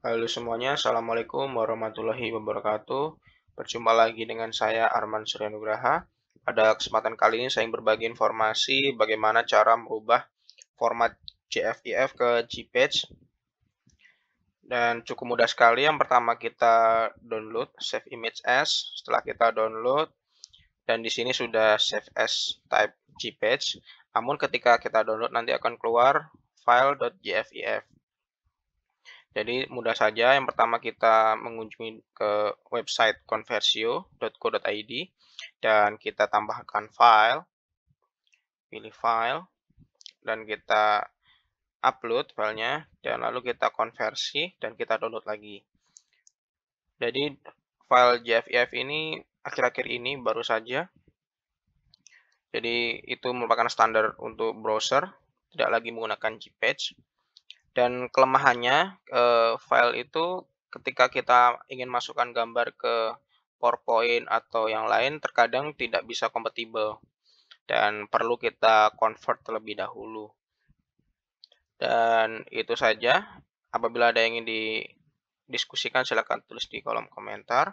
Halo semuanya, Assalamualaikum warahmatullahi wabarakatuh. Berjumpa lagi dengan saya Arman Suryanugraha. Pada kesempatan kali ini saya ingin berbagi informasi bagaimana cara merubah format JFIF ke JPEG. Dan cukup mudah sekali. Yang pertama kita download Save Image As. Setelah kita download, dan di sini sudah save as type gpage. Namun ketika kita download nanti akan keluar file file.jfif. Jadi mudah saja, yang pertama kita mengunjungi ke website conversio.co.id dan kita tambahkan file, pilih file, dan kita upload filenya, dan lalu kita konversi dan kita download lagi. Jadi file JFF ini akhir-akhir ini baru saja. Jadi itu merupakan standar untuk browser, tidak lagi menggunakan Gpage. Dan kelemahannya eh, file itu ketika kita ingin masukkan gambar ke PowerPoint atau yang lain terkadang tidak bisa kompatibel dan perlu kita convert terlebih dahulu. Dan itu saja. Apabila ada yang ingin didiskusikan silakan tulis di kolom komentar.